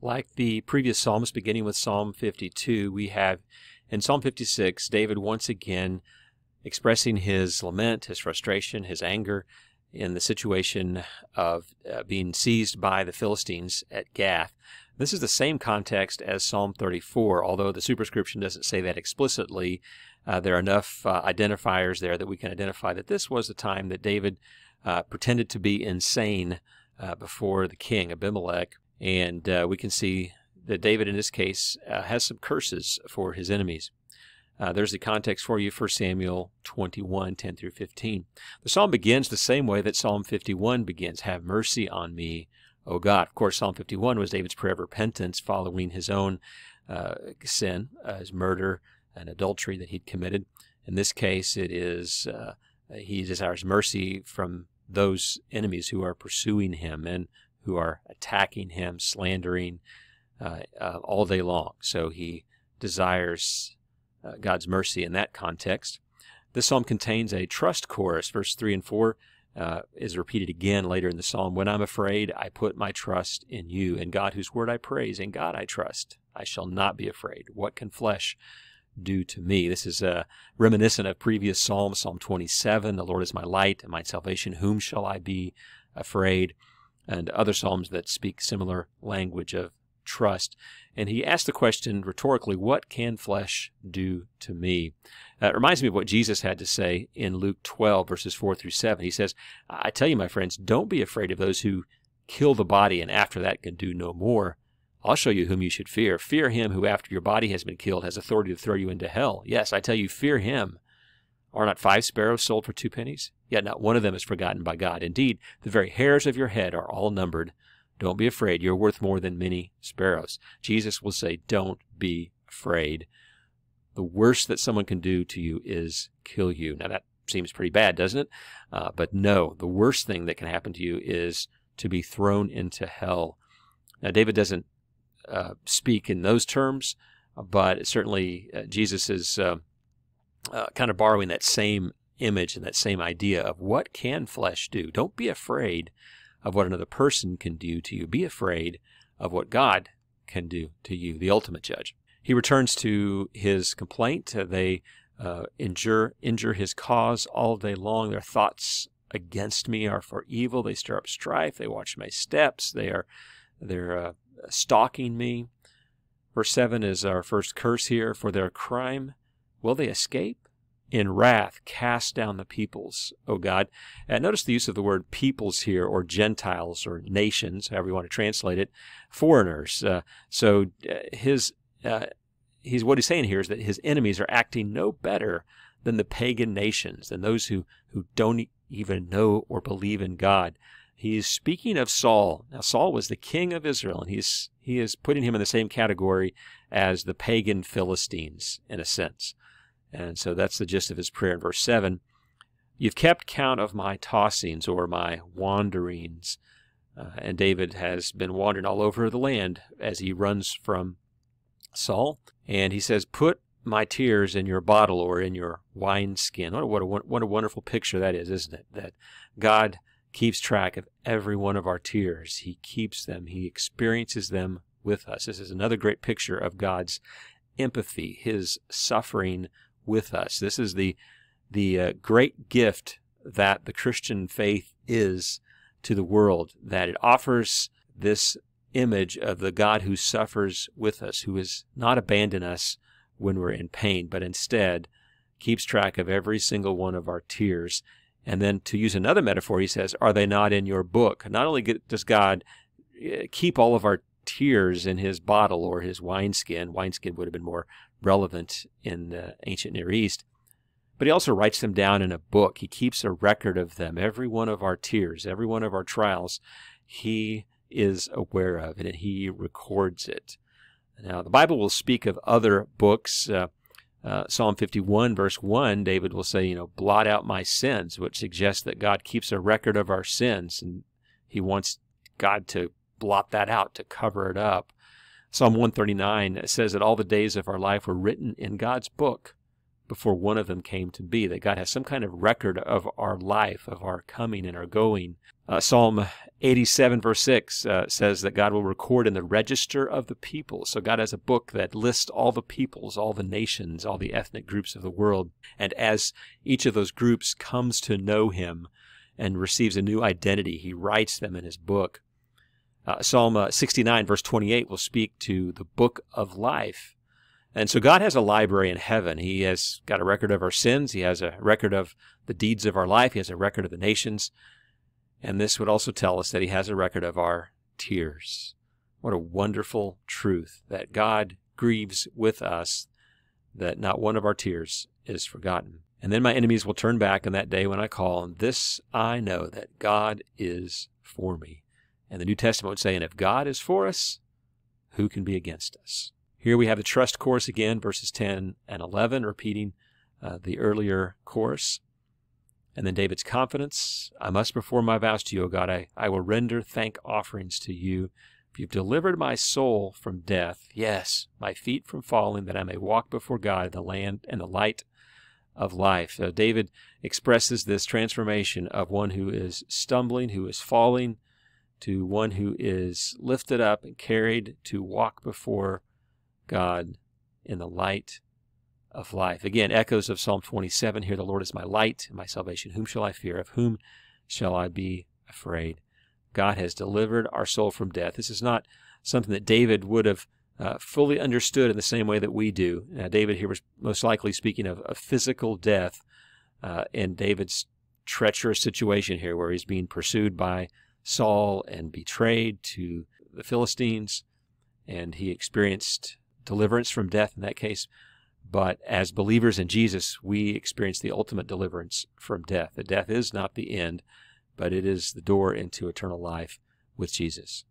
Like the previous Psalms, beginning with Psalm 52, we have in Psalm 56, David once again expressing his lament, his frustration, his anger in the situation of uh, being seized by the Philistines at Gath. This is the same context as Psalm 34, although the superscription doesn't say that explicitly. Uh, there are enough uh, identifiers there that we can identify that this was the time that David uh, pretended to be insane uh, before the king, Abimelech. And uh, we can see that David, in this case, uh, has some curses for his enemies. Uh, there's the context for you, for Samuel 21, 10 through 15. The psalm begins the same way that Psalm 51 begins Have mercy on me, O God. Of course, Psalm 51 was David's prayer of repentance following his own uh, sin, uh, his murder and adultery that he'd committed. In this case, it is uh, he desires mercy from those enemies who are pursuing him and who are attacking him, slandering uh, uh, all day long. So he desires uh, God's mercy in that context. This psalm contains a trust chorus. Verse 3 and 4 uh, is repeated again later in the psalm. When I'm afraid, I put my trust in you, in God whose word I praise. In God I trust. I shall not be afraid. What can flesh do to me. This is uh, reminiscent of previous Psalms, Psalm 27, The Lord is my light and my salvation. Whom shall I be afraid? and other psalms that speak similar language of trust. And he asked the question rhetorically, What can flesh do to me? Uh, it reminds me of what Jesus had to say in Luke 12, verses 4 through 7. He says, I tell you, my friends, don't be afraid of those who kill the body and after that can do no more. I'll show you whom you should fear. Fear him who, after your body has been killed, has authority to throw you into hell. Yes, I tell you, fear him. Are not five sparrows sold for two pennies? Yet not one of them is forgotten by God. Indeed, the very hairs of your head are all numbered. Don't be afraid. You're worth more than many sparrows. Jesus will say, Don't be afraid. The worst that someone can do to you is kill you. Now, that seems pretty bad, doesn't it? Uh, but no, the worst thing that can happen to you is to be thrown into hell. Now, David doesn't uh, speak in those terms, but certainly uh, Jesus is. Um, uh, kind of borrowing that same image and that same idea of what can flesh do. Don't be afraid of what another person can do to you. Be afraid of what God can do to you, the ultimate judge. He returns to his complaint. Uh, they uh, injure, injure his cause all day long. Their thoughts against me are for evil. They stir up strife. They watch my steps. They are they're uh, stalking me. Verse seven is our first curse here. For their crime, Will they escape? In wrath, cast down the peoples, O God. And uh, notice the use of the word peoples here, or Gentiles, or nations, however you want to translate it, foreigners. Uh, so uh, his uh, he's what he's saying here is that his enemies are acting no better than the pagan nations, than those who who don't even know or believe in God. He is speaking of Saul. Now Saul was the king of Israel, and he's he is putting him in the same category as the pagan Philistines in a sense. And so that's the gist of his prayer in verse 7. You've kept count of my tossings or my wanderings. Uh, and David has been wandering all over the land as he runs from Saul. And he says, Put my tears in your bottle or in your wineskin. What a, what, a, what a wonderful picture that is, isn't it? That God keeps track of every one of our tears. He keeps them, He experiences them with us. This is another great picture of God's empathy, His suffering with us. This is the the uh, great gift that the Christian faith is to the world, that it offers this image of the God who suffers with us, who has not abandoned us when we're in pain, but instead keeps track of every single one of our tears. And then to use another metaphor, he says, Are they not in your book? Not only does God eh, keep all of our tears in his bottle or his wineskin, wineskin would have been more relevant in the ancient Near East. But he also writes them down in a book. He keeps a record of them, every one of our tears, every one of our trials. He is aware of it and he records it. Now, the Bible will speak of other books. Uh, uh, Psalm 51, verse 1, David will say, you know, blot out my sins, which suggests that God keeps a record of our sins and he wants God to blot that out, to cover it up. Psalm 139 says that all the days of our life were written in God's book before one of them came to be, that God has some kind of record of our life, of our coming and our going. Uh, Psalm 87, verse 6 uh, says that God will record in the register of the people. So God has a book that lists all the peoples, all the nations, all the ethnic groups of the world. And as each of those groups comes to know Him and receives a new identity, He writes them in His book. Uh, Psalm uh, 69, verse 28, will speak to the book of life. And so God has a library in heaven. He has got a record of our sins. He has a record of the deeds of our life. He has a record of the nations. And this would also tell us that He has a record of our tears. What a wonderful truth that God grieves with us that not one of our tears is forgotten. And then my enemies will turn back in that day when I call, and this I know that God is for me. And the New Testament would say, and if God is for us, who can be against us? Here we have the trust chorus again, verses 10 and 11, repeating uh, the earlier chorus. And then David's confidence I must perform my vows to you, O God. I, I will render thank offerings to you. If you've delivered my soul from death, yes, my feet from falling, that I may walk before God in the land and the light of life. Uh, David expresses this transformation of one who is stumbling, who is falling, to one who is lifted up and carried to walk before God in the light of life. Again, echoes of Psalm 27 here the Lord is my light and my salvation. Whom shall I fear? Of whom shall I be afraid? God has delivered our soul from death. This is not something that David would have uh, fully understood in the same way that we do. Uh, David here was most likely speaking of, a physical death uh, in David's treacherous situation here, where he's being pursued by Saul and betrayed to the Philistines, and he experienced deliverance from death in that case. But as believers in Jesus, we experience the ultimate deliverance from death. The death is not the end, but it is the door into eternal life with Jesus.